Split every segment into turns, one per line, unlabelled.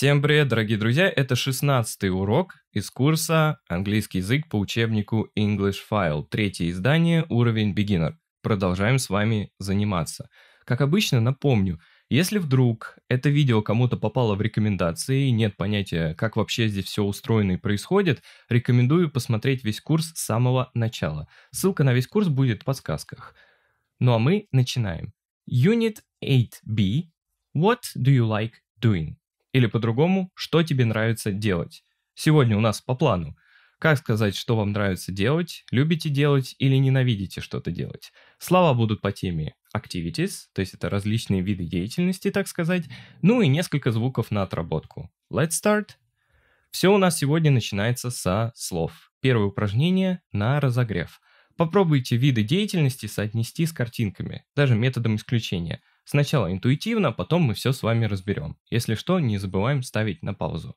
Всем привет, дорогие друзья! Это 16 урок из курса «Английский язык по учебнику English File», третье издание, уровень Beginner. Продолжаем с вами заниматься. Как обычно, напомню, если вдруг это видео кому-то попало в рекомендации и нет понятия, как вообще здесь все устроено и происходит, рекомендую посмотреть весь курс с самого начала. Ссылка на весь курс будет в подсказках. Ну а мы начинаем. Unit 8b. What do you like doing? Или по-другому, что тебе нравится делать. Сегодня у нас по плану. Как сказать, что вам нравится делать, любите делать или ненавидите что-то делать? Слова будут по теме activities, то есть это различные виды деятельности, так сказать, ну и несколько звуков на отработку. Let's start. Все у нас сегодня начинается со слов. Первое упражнение на разогрев. Попробуйте виды деятельности соотнести с картинками, даже методом исключения. Сначала интуитивно, потом мы все с вами разберем. Если что, не забываем ставить на паузу.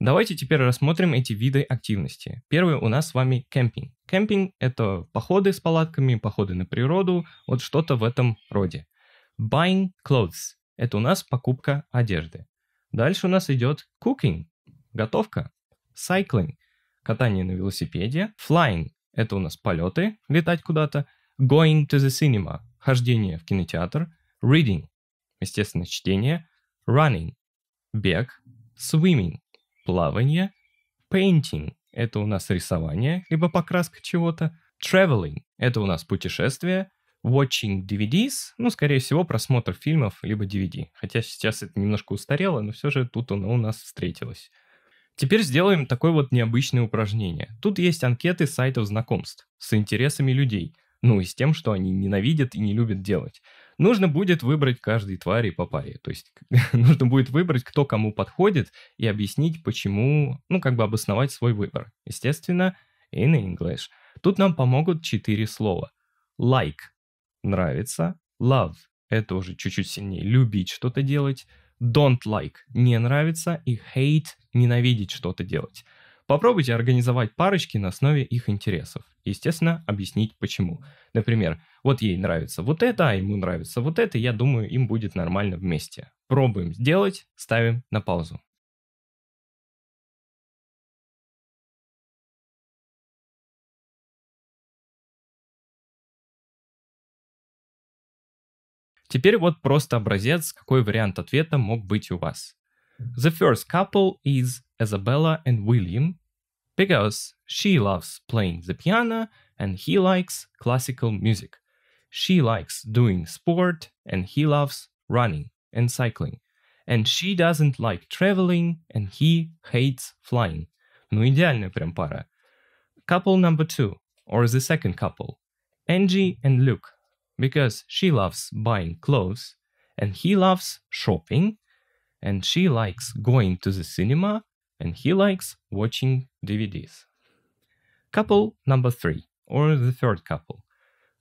Давайте теперь рассмотрим эти виды активности. Первый у нас с вами кемпинг. Кемпинг – это походы с палатками, походы на природу, вот что-то в этом роде. Buying clothes – это у нас покупка одежды. Дальше у нас идет cooking – готовка. Cycling – катание на велосипеде. Flying – это у нас полеты, летать куда-то. Going to the cinema – хождение в кинотеатр. Reading – естественно, чтение. Running – бег. Swimming плавание, painting – это у нас рисование, либо покраска чего-то, traveling – это у нас путешествие, watching DVDs, ну, скорее всего, просмотр фильмов либо DVD. Хотя сейчас это немножко устарело, но все же тут оно у нас встретилось. Теперь сделаем такое вот необычное упражнение. Тут есть анкеты сайтов знакомств с интересами людей, ну и с тем, что они ненавидят и не любят делать. Нужно будет выбрать каждой твари по паре. То есть нужно будет выбрать, кто кому подходит, и объяснить, почему, ну, как бы обосновать свой выбор. Естественно, in English. Тут нам помогут четыре слова. Like – нравится. Love – это уже чуть-чуть сильнее. Любить что-то делать. Don't like – не нравится. И hate – ненавидеть что-то делать. Попробуйте организовать парочки на основе их интересов. Естественно, объяснить почему. Например, вот ей нравится вот это, а ему нравится вот это, я думаю, им будет нормально вместе. Пробуем сделать, ставим на паузу. Теперь вот просто образец, какой вариант ответа мог быть у вас. The first couple is Isabella and William because she loves playing the piano and he likes classical music. She likes doing sport and he loves running and cycling. And she doesn't like traveling and he hates flying. Ну идеальная прям пара. Couple number two, or the second couple, Angie and Luke, because she loves buying clothes and he loves shopping and she likes going to the cinema and he likes watching DVDs. Couple number three, or the third couple,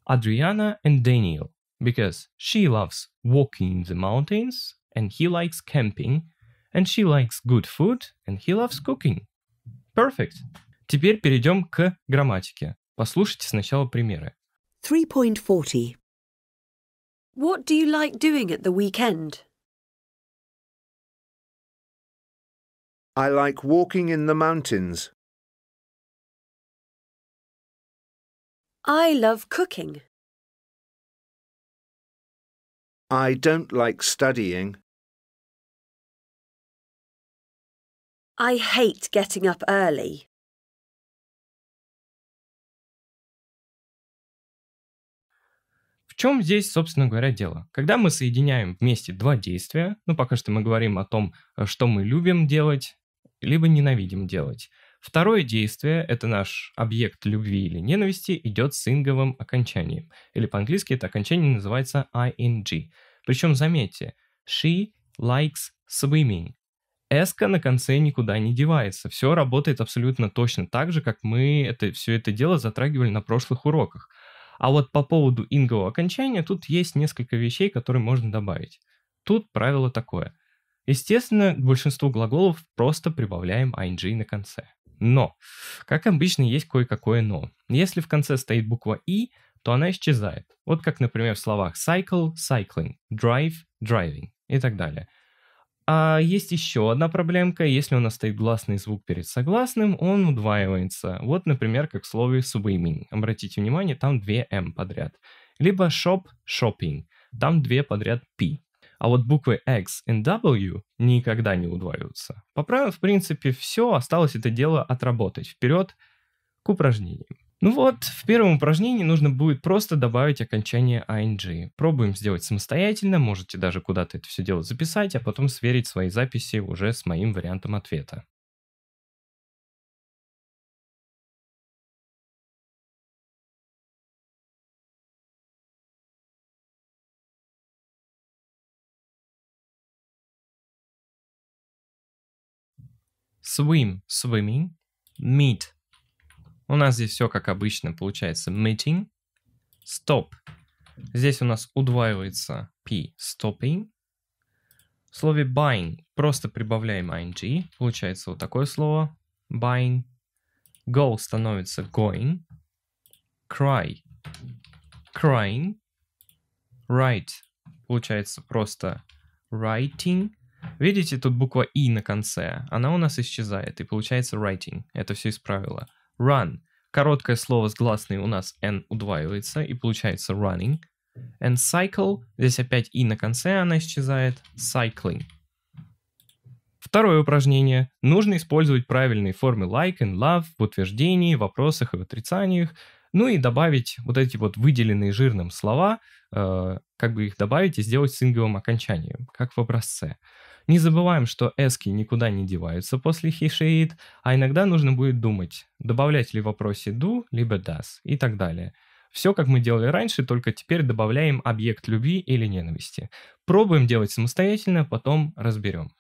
Adriana and Daniel, because she loves walking in the mountains and he likes camping, and she likes good food and he loves cooking. Perfect. Теперь перейдем к грамматике. Послушайте сначала примеры. 3.40
What do you like doing at the weekend? I like walking in the mountains. I love cooking. I don't like studying. I hate getting up early.
В чем здесь, собственно говоря, дело? Когда мы соединяем вместе два действия, ну пока что мы говорим о том, э, что мы любим делать, либо ненавидим делать. Второе действие, это наш объект любви или ненависти, идет с инговым окончанием. Или по-английски это окончание называется ing. Причем заметьте, she likes swimming. Эска на конце никуда не девается. Все работает абсолютно точно так же, как мы это, все это дело затрагивали на прошлых уроках. А вот по поводу ингового окончания тут есть несколько вещей, которые можно добавить. Тут правило такое. Естественно, к большинству глаголов просто прибавляем ing на конце. Но, как обычно, есть кое-какое но. Если в конце стоит буква i, то она исчезает. Вот как, например, в словах cycle – cycling, drive – driving и так далее. А есть еще одна проблемка. Если у нас стоит гласный звук перед согласным, он удваивается. Вот, например, как в слове swimming. Обратите внимание, там две m подряд. Либо shop – shopping. Там две подряд p. А вот буквы X и W никогда не удваиваются. По правилам, в принципе, все, осталось это дело отработать. Вперед к упражнениям. Ну вот, в первом упражнении нужно будет просто добавить окончание ing. А Пробуем сделать самостоятельно, можете даже куда-то это все дело записать, а потом сверить свои записи уже с моим вариантом ответа. swim, swimming, meet. У нас здесь все как обычно получается. Meeting, stop. Здесь у нас удваивается p, stopping. В слове buying просто прибавляем ing, получается вот такое слово, buying. Go становится going. Cry, crying. Write получается просто writing – Видите, тут буква «и» на конце. Она у нас исчезает, и получается writing. Это все исправило. Run. Короткое слово с гласной у нас n удваивается, и получается running. And cycle. Здесь опять «и» на конце, она исчезает. Cycling. Второе упражнение. Нужно использовать правильные формы like and love в утверждении, вопросах и в отрицаниях. Ну и добавить вот эти вот выделенные жирным слова, э, как бы их добавить и сделать с инговым окончанием, как в образце. Не забываем, что эски никуда не деваются после he, а иногда нужно будет думать, добавлять ли в вопросе do, либо does и так далее. Все, как мы делали раньше, только теперь добавляем объект любви или ненависти. Пробуем делать самостоятельно, потом разберем.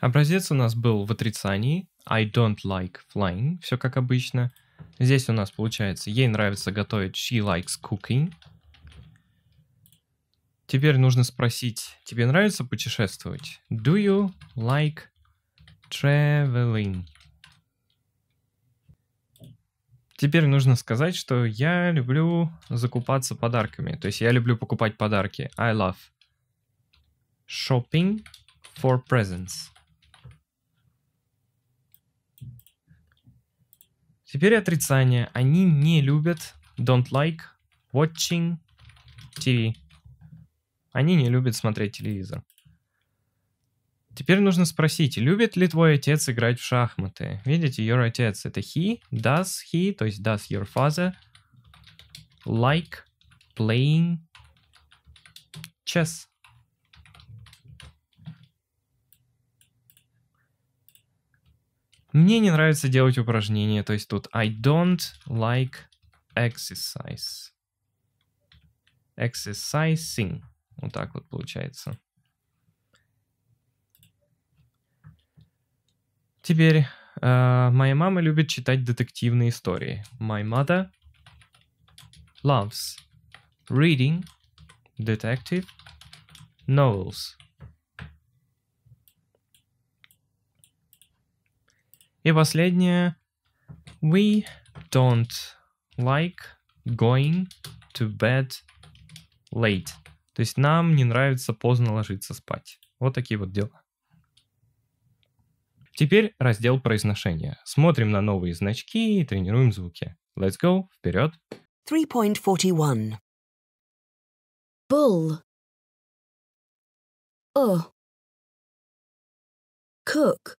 Образец у нас был в отрицании. I don't like flying. Все как обычно. Здесь у нас получается, ей нравится готовить, she likes cooking. Теперь нужно спросить, тебе нравится путешествовать? Do you like traveling? Теперь нужно сказать, что я люблю закупаться подарками. То есть я люблю покупать подарки. I love shopping for presents. Теперь отрицание. Они не любят, don't like, watching TV. Они не любят смотреть телевизор. Теперь нужно спросить, любит ли твой отец играть в шахматы? Видите, your отец это he, does he, то есть does your father like playing chess? Мне не нравится делать упражнения, то есть тут I don't like exercise. Exercising. Вот так вот получается. Теперь, э, моя мама любит читать детективные истории. My mother loves reading detective novels. И последнее. We don't like going to bed late. То есть нам не нравится поздно ложиться спать. Вот такие вот дела. Теперь раздел произношения. Смотрим на новые значки и тренируем звуки. Let's go, вперед.
3.41 Bull Uh Cook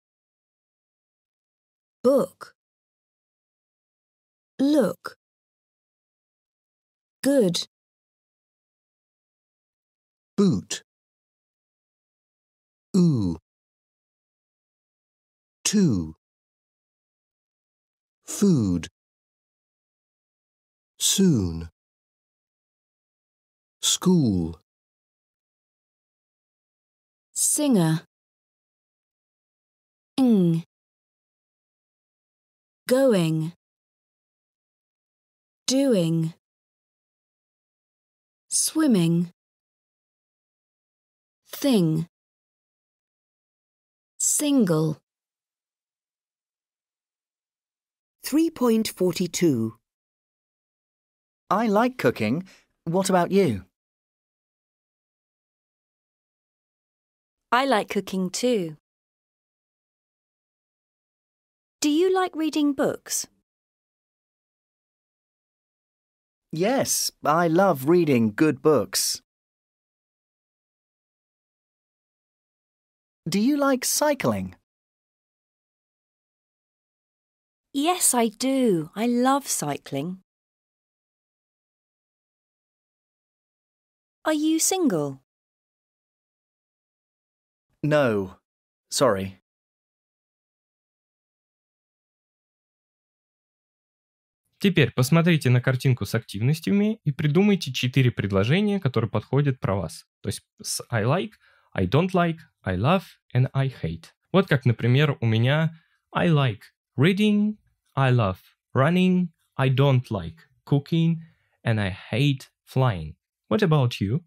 book. Look. Good. Boot. Ooh. Two. Food. Soon. School. Singer. Ng going doing swimming thing single 3.42 I like cooking. What about you? I like cooking too. Do you like reading books? Yes, I love reading good books. Do you like cycling? Yes, I do. I love cycling. Are you single? No. Sorry.
Теперь посмотрите на картинку с активностями и придумайте 4 предложения, которые подходят про вас. То есть с I like, I don't like, I love and I hate. Вот как, например, у меня I like reading, I love running, I don't like cooking and I hate flying. What about you?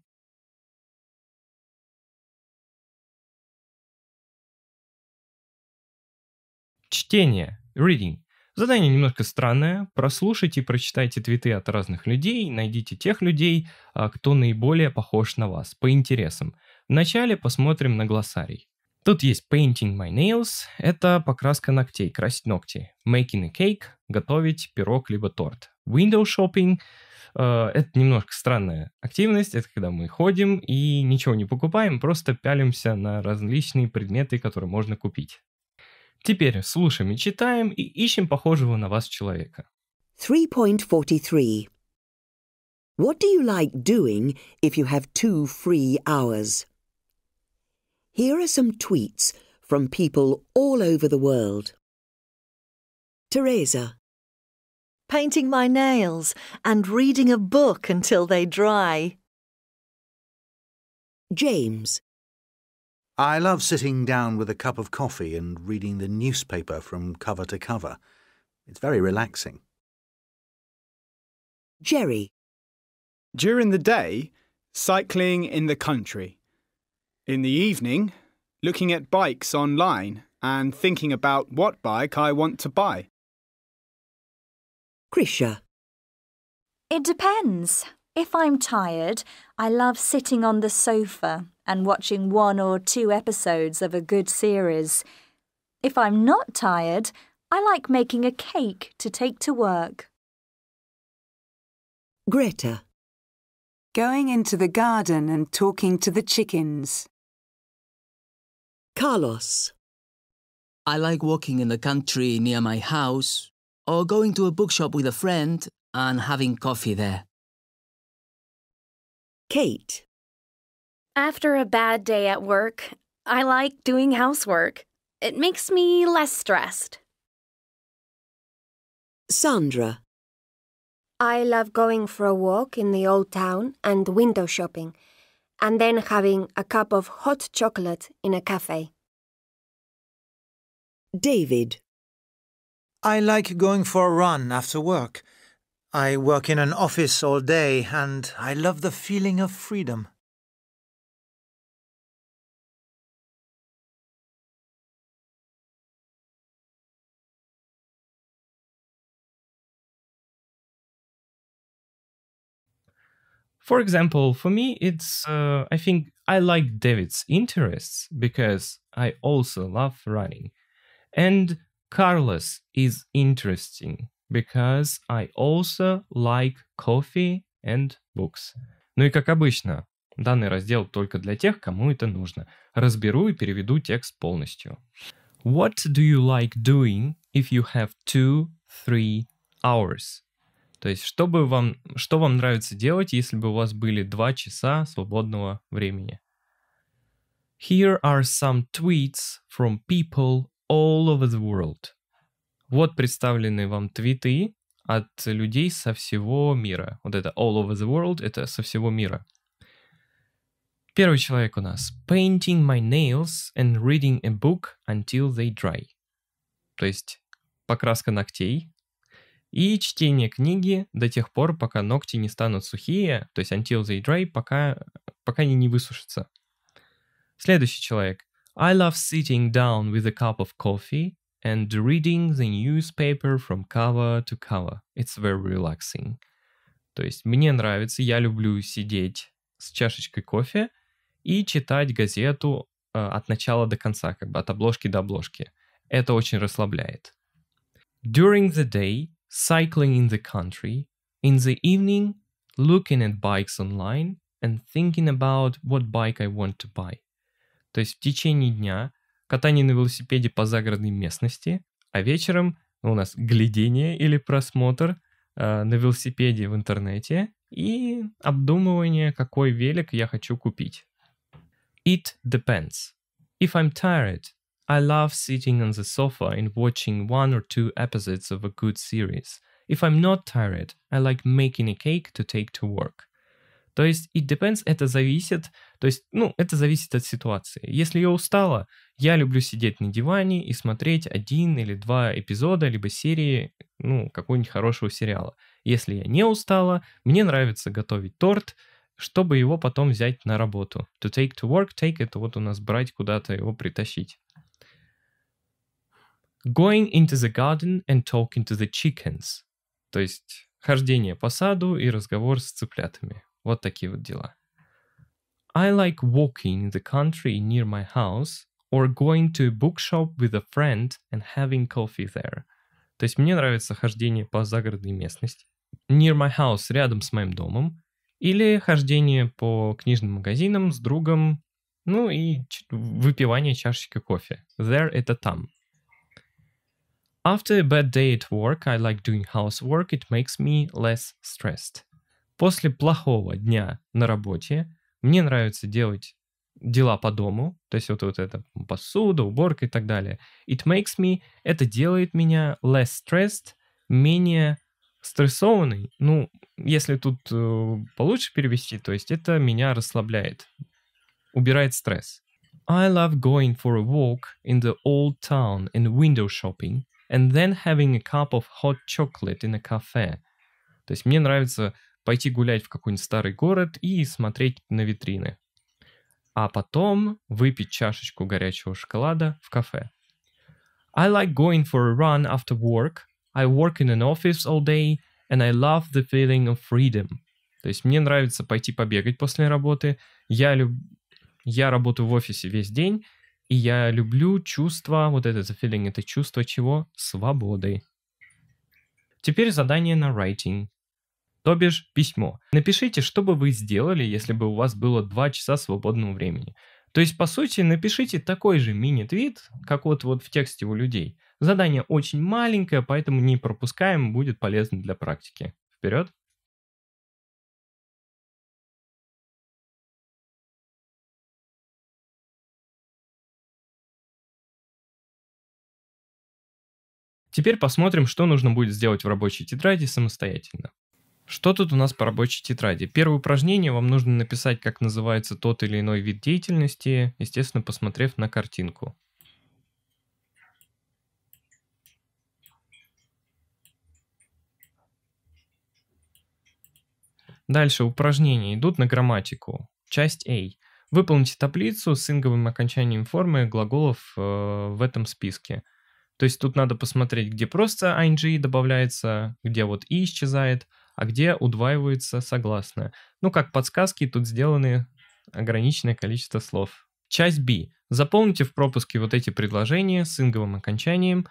Чтение, reading. Задание немножко странное. Прослушайте и прочитайте твиты от разных людей, найдите тех людей, а, кто наиболее похож на вас, по интересам. Вначале посмотрим на глоссарий. Тут есть painting my nails, это покраска ногтей, красить ногти. Making a cake, готовить пирог либо торт. Window shopping, э, это немножко странная активность, это когда мы ходим и ничего не покупаем, просто пялимся на различные предметы, которые можно купить. Теперь слушаем и читаем и ищем похожего на вас человека. 3.43
What do you like doing if you have two free hours? Here are some tweets from people all over the world. Teresa. Painting my nails and reading a book until they dry. James. I love sitting down with a cup of coffee and reading the newspaper from cover to cover. It's very relaxing. Jerry. During the day, cycling in the country. In the evening, looking at bikes online and thinking about what bike I want to buy. Krisha. It depends. If I'm tired, I love sitting on the sofa and watching one or two episodes of a good series. If I'm not tired, I like making a cake to take to work. Greta Going into the garden and talking to the chickens. Carlos I like walking in the country near my house or going to a bookshop with a friend and having coffee there. Kate. After a bad day at work, I like doing housework. It makes me less stressed. Sandra. I love going for a walk in the old town and window shopping, and then having a cup of hot chocolate in a cafe. David. I like going for a run after work I work in an office all day and I love the feeling of freedom.
For example, for me, it's, uh, I think I like David's interests because I also love running. And Carlos is interesting because I also like coffee and books. Ну и как обычно, данный раздел только для тех, кому это нужно. Разберу и переведу текст полностью. What do you like doing if you have two, three hours? То есть, что, бы вам, что вам нравится делать, если бы у вас были два часа свободного времени? Here are some tweets from people all over the world. Вот представлены вам твиты от людей со всего мира. Вот это all over the world, это со всего мира. Первый человек у нас. Painting my nails and reading a book until they dry. То есть покраска ногтей и чтение книги до тех пор, пока ногти не станут сухие, то есть until they dry, пока, пока они не высушатся. Следующий человек. I love sitting down with a cup of coffee and reading the newspaper from cover to cover. It's very relaxing. То есть мне нравится, я люблю сидеть с чашечкой кофе и читать газету э, от начала до конца, как бы от обложки до обложки. Это очень расслабляет. During the day, cycling in the country. In the evening, looking at bikes online and thinking about what bike I want to buy. То есть в течение дня катание на велосипеде по загородной местности, а вечером у нас глядение или просмотр э, на велосипеде в интернете и обдумывание, какой велик я хочу купить. It depends. If I'm tired, I love sitting on the sofa and watching one or two episodes of a good series. If I'm not tired, I like making a cake to take to work. То есть it depends, это зависит, то есть, ну, это зависит от ситуации. Если я устала, я люблю сидеть на диване и смотреть один или два эпизода, либо серии, ну, какого-нибудь хорошего сериала. Если я не устала, мне нравится готовить торт, чтобы его потом взять на работу. To take to work, take это вот у нас брать куда-то, его притащить. Going into the garden and talking to the chickens. То есть хождение по саду и разговор с цыплятами. Вот такие вот дела. I like walking in the country near my house or going to a bookshop with a friend and having coffee there. То есть мне нравится хождение по загородной местности. Near my house, рядом с моим домом. Или хождение по книжным магазинам с другом. Ну и выпивание чашечки кофе. There – это там. After a bad day at work, I like doing housework. It makes me less stressed. После плохого дня на работе мне нравится делать дела по дому, то есть вот, вот это посуда, уборка и так далее. It makes me, это делает меня less stressed, менее стрессованный. Ну, если тут э, получше перевести, то есть это меня расслабляет, убирает стресс. I love going for a walk in the old town and window shopping and then having a cup of hot chocolate in a cafe. То есть мне нравится пойти гулять в какой-нибудь старый город и смотреть на витрины. А потом выпить чашечку горячего шоколада в кафе. I like going for a run after work. I work in an office all day, and I love the feeling of freedom. То есть мне нравится пойти побегать после работы. Я, люб... я работаю в офисе весь день, и я люблю чувство, вот это the feeling, это чувство чего? Свободы. Теперь задание на writing то бишь письмо. Напишите, что бы вы сделали, если бы у вас было 2 часа свободного времени. То есть, по сути, напишите такой же мини-твит, как вот, вот в тексте у людей. Задание очень маленькое, поэтому не пропускаем, будет полезно для практики. Вперед! Теперь посмотрим, что нужно будет сделать в рабочей тетради самостоятельно. Что тут у нас по рабочей тетради? Первое упражнение вам нужно написать, как называется тот или иной вид деятельности, естественно, посмотрев на картинку. Дальше упражнения идут на грамматику. Часть A. Выполните таблицу с инговым окончанием формы глаголов э, в этом списке. То есть тут надо посмотреть, где просто ing добавляется, где вот и исчезает – а где удваивается согласное. Ну, как подсказки, тут сделаны ограниченное количество слов. Часть B. Заполните в пропуске вот эти предложения с инговым окончанием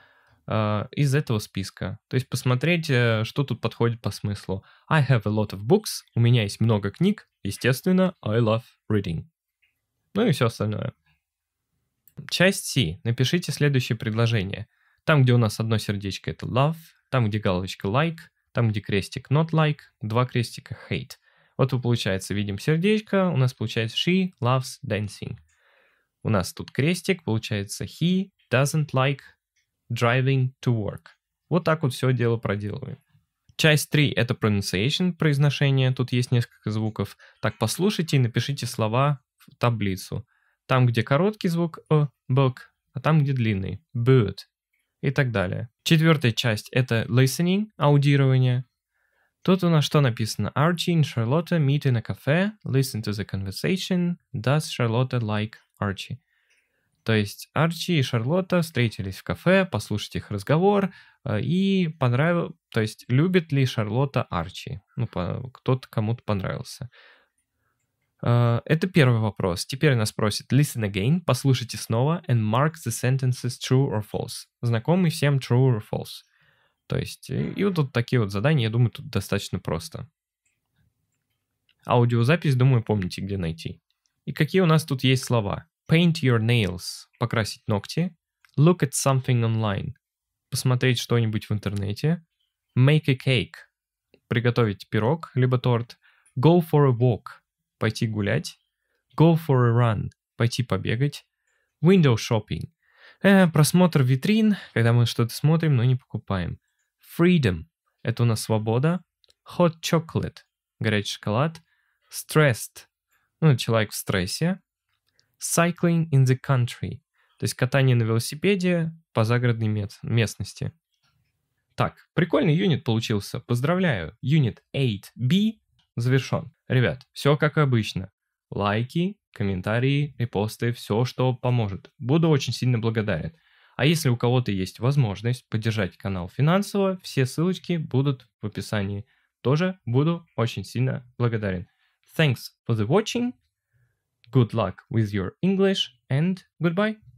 э, из этого списка. То есть посмотреть, э, что тут подходит по смыслу. I have a lot of books. У меня есть много книг. Естественно, I love reading. Ну и все остальное. Часть C. Напишите следующее предложение. Там, где у нас одно сердечко, это love. Там, где галочка like. Там, где крестик not like, два крестика hate. Вот вы, получается, видим сердечко, у нас получается she loves dancing. У нас тут крестик, получается he doesn't like driving to work. Вот так вот все дело проделываем. Часть 3 — это pronunciation, произношение. Тут есть несколько звуков. Так, послушайте и напишите слова в таблицу. Там, где короткий звук «э», «бок», а там, где длинный boot и так далее. Четвертая часть – это listening, аудирование. Тут у нас что написано? Archie and Charlotte meet in a cafe, listen to the conversation, does Charlotte like Archie? То есть Арчи и Шарлотта встретились в кафе, послушать их разговор э, и понравил, то есть любит ли Шарлотта Арчи? Ну, кто-то кому-то понравился. Э, это первый вопрос. Теперь нас просит listen again, послушайте снова and mark the sentences true or false. Знакомый всем true or false. То есть, э, и, вот тут такие вот задания, я думаю, тут достаточно просто. Аудиозапись, думаю, помните, где найти. И какие у нас тут есть слова? Paint your nails, покрасить ногти. Look at something online, посмотреть что-нибудь в интернете. Make a cake, приготовить пирог либо торт. Go for a walk, пойти гулять, go for a run, пойти побегать, window shopping, э, просмотр витрин, когда мы что-то смотрим, но не покупаем, freedom, это у нас свобода, hot chocolate, горячий шоколад, stressed, ну, человек в стрессе, cycling in the country, то есть катание на велосипеде по загородной местности. Так, прикольный юнит получился. Поздравляю, юнит 8B завершен. Ребят, все как обычно. Лайки, комментарии, репосты, все, что поможет. Буду очень сильно благодарен. А если у кого-то есть возможность поддержать канал финансово, все ссылочки будут в описании. Тоже буду очень сильно благодарен. Thanks for the watching. Good luck with your English and goodbye.